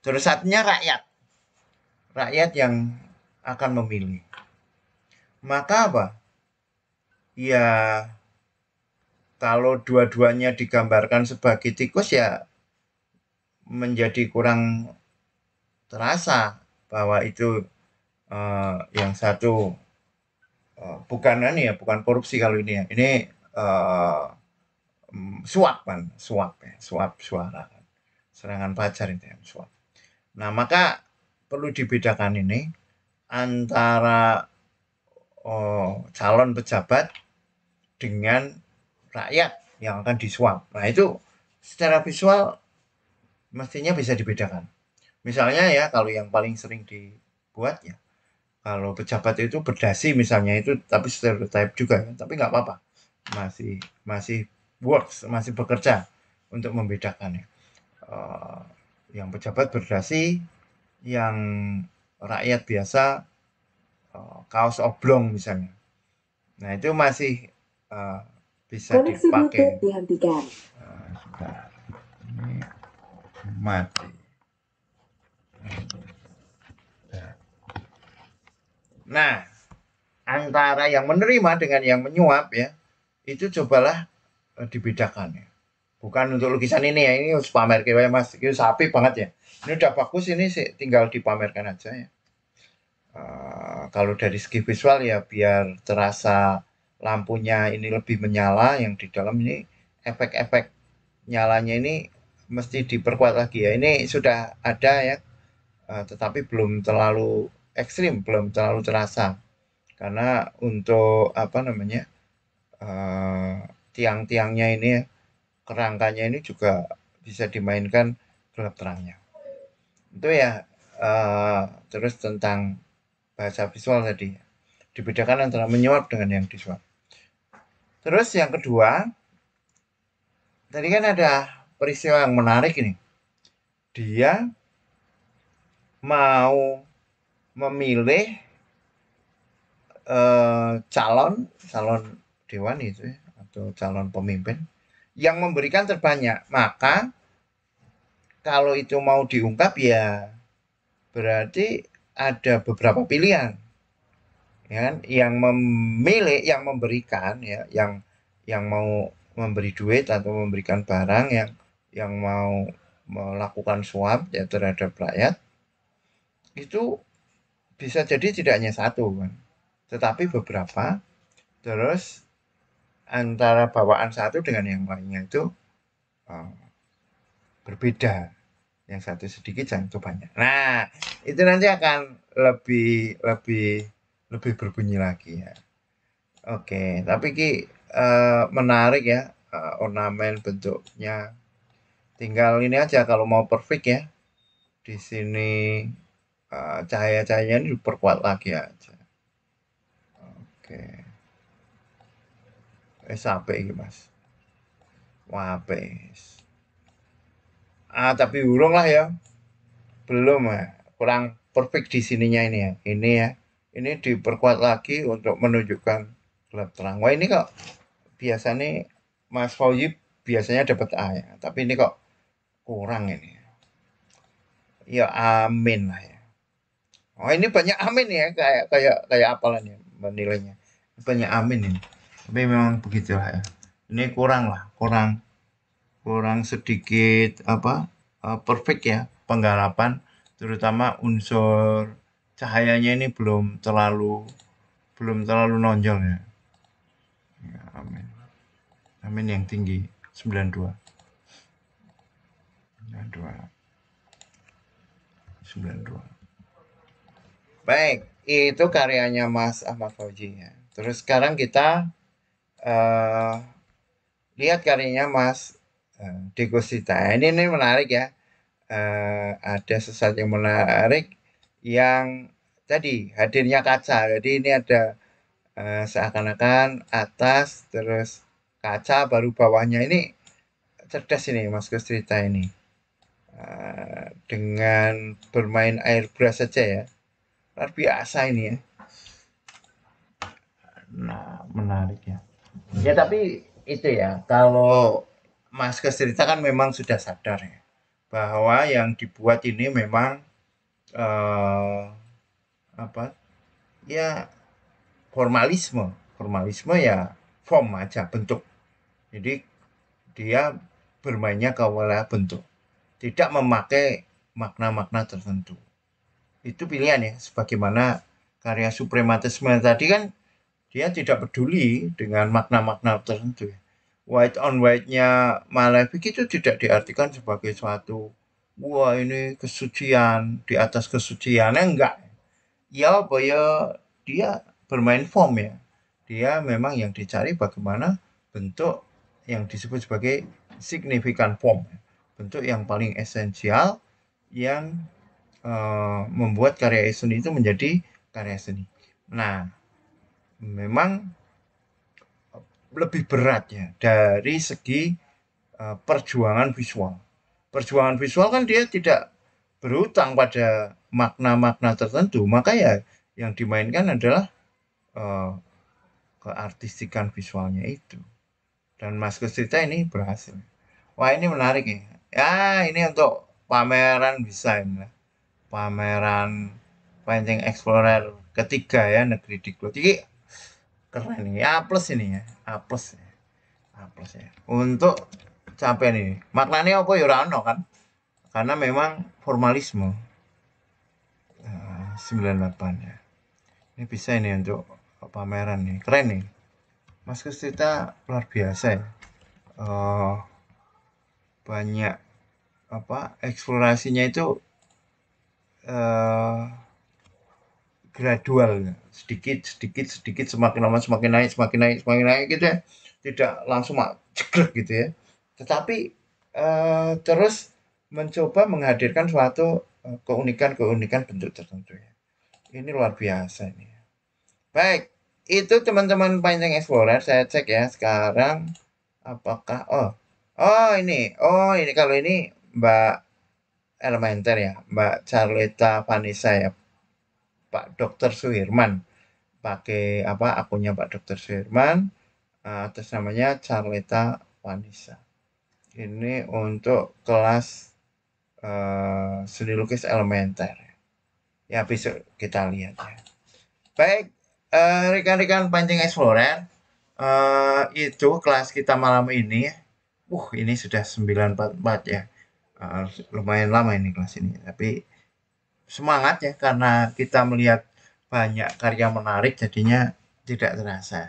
terus satunya rakyat rakyat yang akan memilih maka apa ya kalau dua-duanya digambarkan sebagai tikus ya menjadi kurang terasa bahwa itu uh, yang satu uh, bukan ini ya bukan korupsi kalau ini ya ini uh, suap kan suap ya suap suara serangan pacar itu yang suap. Nah maka perlu dibedakan ini antara oh, calon pejabat dengan rakyat yang akan disuap. Nah itu secara visual mestinya bisa dibedakan. Misalnya ya kalau yang paling sering dibuat ya kalau pejabat itu berdasi misalnya itu tapi stereotype juga ya. tapi nggak apa-apa masih masih works masih bekerja untuk membedakannya. Eh, yang pejabat berdasi, yang rakyat biasa uh, kaos oblong misalnya. Nah itu masih uh, bisa Koneksi dipakai. Dihentikan. Uh, nah, Ini mati. Nah, antara yang menerima dengan yang menyuap ya, itu cobalah dibedakan ya bukan untuk lukisan ini ya ini harus pamer ke mas ini sapi banget ya ini udah bagus ini sih tinggal dipamerkan aja ya uh, kalau dari segi visual ya biar terasa lampunya ini lebih menyala yang di dalam ini efek-efek nyalanya ini mesti diperkuat lagi ya ini sudah ada ya uh, tetapi belum terlalu ekstrim belum terlalu terasa karena untuk apa namanya uh, tiang-tiangnya ini ya kerangkanya ini juga bisa dimainkan gelap terangnya itu ya uh, terus tentang bahasa visual tadi dibedakan antara menyuap dengan yang disuap terus yang kedua tadi kan ada peristiwa yang menarik ini dia mau memilih uh, calon calon dewan itu ya, atau calon pemimpin yang memberikan terbanyak. Maka kalau itu mau diungkap ya berarti ada beberapa pilihan. Ya kan? Yang memilih, yang memberikan ya, yang yang mau memberi duit atau memberikan barang yang yang mau melakukan suap ya terhadap rakyat itu bisa jadi tidak hanya satu kan tetapi beberapa terus antara bawaan satu dengan yang lainnya itu uh, berbeda yang satu sedikit yang itu banyak nah itu nanti akan lebih lebih lebih berbunyi lagi ya oke tapi ki uh, menarik ya uh, ornamen bentuknya tinggal ini aja kalau mau perfect ya di sini uh, cahaya-cahayanya diperkuat lagi aja oke Eh sampai ini Mas. Wah, Ah, tapi urung lah ya. Belum ya. Kurang perfect di sininya ini ya. Ini ya. Ini diperkuat lagi untuk menunjukkan gelap terang. Wah, ini kok biasanya Mas Fauzi biasanya dapat A ya. Tapi ini kok kurang ini. Ya, ya amin lah ya. Oh ini banyak amin ya kayak kayak kayak apalan ya menilainya. Banyak amin ini tapi memang begitulah ya ini kurang lah kurang kurang sedikit apa eh, perfect ya penggarapan terutama unsur cahayanya ini belum terlalu belum terlalu nonjol ya, ya amin amin yang tinggi 92 92 92 baik itu karyanya Mas Ahmad Fauji ya terus sekarang kita Eh, lihat karyanya Mas uh, eh, Degosita. Ini ini menarik ya. Uh, ada sesuatu yang menarik yang tadi hadirnya kaca. Jadi ini ada uh, seakan-akan atas terus kaca baru bawahnya ini cerdas ini Mas Gus ini uh, dengan bermain air airbrush saja ya luar biasa ini ya nah menarik ya Ya tapi itu ya kalau Mas Kesrita kan memang sudah sadar ya bahwa yang dibuat ini memang uh, apa ya formalisme formalisme ya form aja bentuk jadi dia bermainnya ke wilayah bentuk tidak memakai makna-makna tertentu itu pilihan ya sebagaimana karya suprematisme tadi kan dia tidak peduli dengan makna-makna tertentu. White on white-nya malefic itu tidak diartikan sebagai suatu wah ini kesucian di atas kesuciannya enggak. Ya apa ya dia bermain form ya. Dia memang yang dicari bagaimana bentuk yang disebut sebagai signifikan form. Bentuk yang paling esensial yang uh, membuat karya seni itu menjadi karya seni. Nah, memang eh, lebih beratnya dari segi uh, perjuangan visual. Perjuangan visual kan dia tidak berutang pada makna-makna tertentu, maka ya yang dimainkan adalah uh, keartistikan visualnya itu. Dan Mas Kusita ini berhasil. Wah ini menarik ya. Ya ini untuk pameran desain lah. Pameran Painting Explorer ketiga ya negeri di Jadi keren ini A plus ini ya A plus ya. A plus ya untuk capek ini maknanya apa Yurano ya? kan karena memang formalisme nah, 98 ya ini bisa ini untuk pameran nih keren nih Mas Kustita luar biasa ya uh, banyak apa eksplorasinya itu uh, gradual sedikit sedikit sedikit semakin lama semakin naik semakin naik semakin naik gitu ya tidak langsung mak cekrek gitu ya tetapi uh, terus mencoba menghadirkan suatu eh, keunikan-keunikan bentuk tertentu ya ini luar biasa ini ya. baik itu teman-teman panjang explorer saya cek ya sekarang apakah oh oh ini oh ini kalau ini mbak elementer ya mbak Charleta Vanessa ya Pak Dr. suhirman pakai apa akunnya Pak Dr. suhirman eh, atas namanya Charleta Wanisa ini untuk kelas uh, seni lukis elementer ya besok kita lihat ya baik eh, rekan-rekan uh, pancing explorer uh, itu kelas kita malam ini uh ini sudah 944 ya uh, lumayan lama ini kelas ini tapi semangat ya karena kita melihat banyak karya menarik jadinya tidak terasa.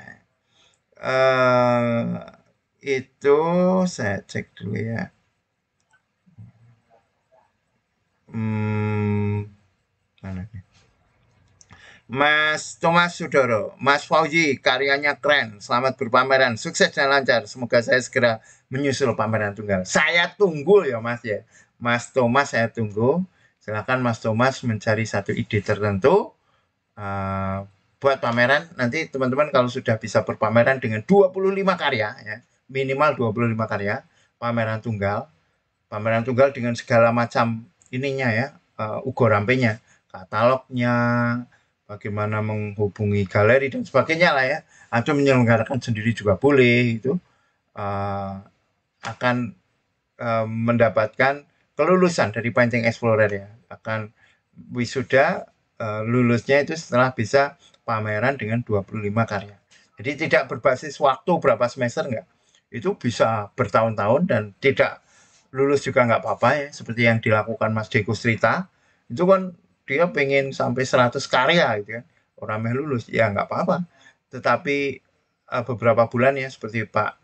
Uh, itu saya cek dulu ya. Hmm, mana nih? Mas Thomas Sudoro, Mas Fauji, karyanya keren. Selamat berpameran, sukses dan lancar. Semoga saya segera menyusul pameran tunggal. Saya tunggu ya Mas ya. Mas Thomas saya tunggu. Silahkan Mas Thomas mencari satu ide tertentu uh, buat pameran. Nanti teman-teman kalau sudah bisa berpameran dengan 25 karya, ya, minimal 25 karya, pameran tunggal. Pameran tunggal dengan segala macam ininya ya, uh, ugo rampenya, katalognya, bagaimana menghubungi galeri dan sebagainya lah ya. Atau menyelenggarakan sendiri juga boleh itu uh, akan uh, mendapatkan kelulusan dari Pancing Explorer ya akan wisuda uh, lulusnya itu setelah bisa pameran dengan 25 karya. Jadi tidak berbasis waktu berapa semester enggak. Itu bisa bertahun-tahun dan tidak lulus juga enggak apa-apa ya. Seperti yang dilakukan Mas Deku Srita. Itu kan dia pengen sampai 100 karya gitu kan. Orang yang lulus ya enggak apa-apa. Tetapi uh, beberapa bulan ya seperti Pak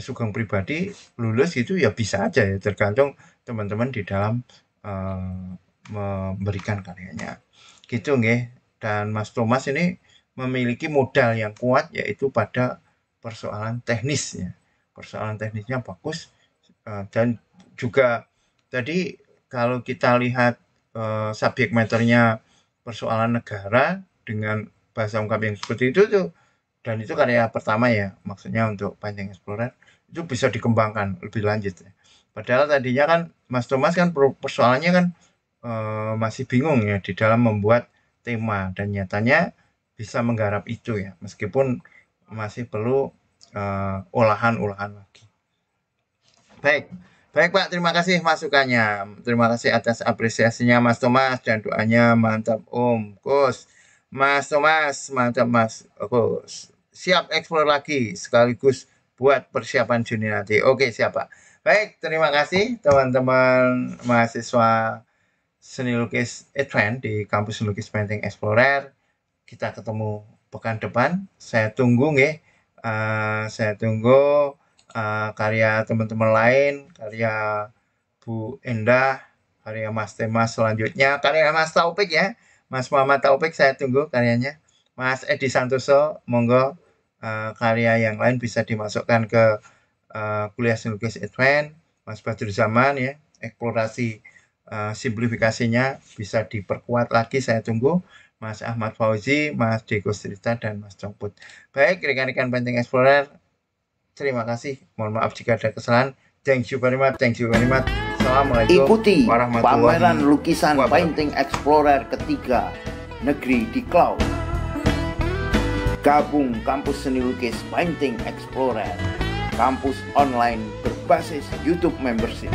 Sugeng pribadi lulus itu ya bisa aja ya tergantung teman-teman di dalam uh, memberikan karyanya. Gitu nggih. Dan Mas Thomas ini memiliki modal yang kuat yaitu pada persoalan teknisnya. Persoalan teknisnya bagus uh, dan juga tadi kalau kita lihat uh, subjek meternya persoalan negara dengan bahasa ungkap yang seperti itu tuh dan itu karya pertama ya maksudnya untuk Panjang Explorer itu bisa dikembangkan lebih lanjut padahal tadinya kan Mas Thomas kan persoalannya kan e, masih bingung ya di dalam membuat tema dan nyatanya bisa menggarap itu ya meskipun masih perlu eh, olahan-olahan lagi baik Baik Pak, terima kasih masukannya. Terima kasih atas apresiasinya Mas Thomas dan doanya mantap Om Kus. Mas Thomas, mantap Mas Kus. Siap eksplor lagi sekaligus buat persiapan Juni nanti. Oke, siapa? Baik, terima kasih teman-teman mahasiswa seni lukis Advent di kampus lukis Painting Explorer. Kita ketemu pekan depan. Saya tunggu nih. Uh, eh, saya tunggu uh, karya teman-teman lain, karya Bu Endah, karya Mas Temas selanjutnya, karya Mas Taupik ya. Mas Muhammad Taupik saya tunggu karyanya. Mas Edi Santoso, monggo Eh, karya yang lain bisa dimasukkan ke uh, kuliah seni lukis Advent, Mas Badru Zaman ya, eksplorasi uh, simplifikasinya bisa diperkuat lagi saya tunggu Mas Ahmad Fauzi, Mas Diego Srita, dan Mas Jongput Baik, rekan-rekan penting Explorer, terima kasih. Mohon maaf jika ada kesalahan. Thank you very much, thank you very much. Assalamualaikum Ikuti pameran lukisan Painting Explorer ketiga, negeri di cloud. Gabung Kampus Seni Lukis Painting Explorer, kampus online berbasis YouTube membership.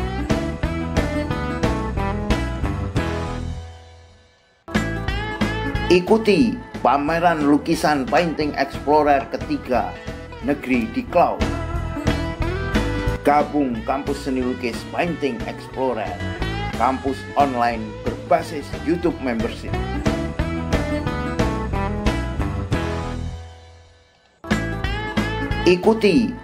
Ikuti pameran lukisan Painting Explorer ketiga Negeri di Cloud. Gabung Kampus Seni Lukis Painting Explorer, kampus online berbasis YouTube membership. ikuti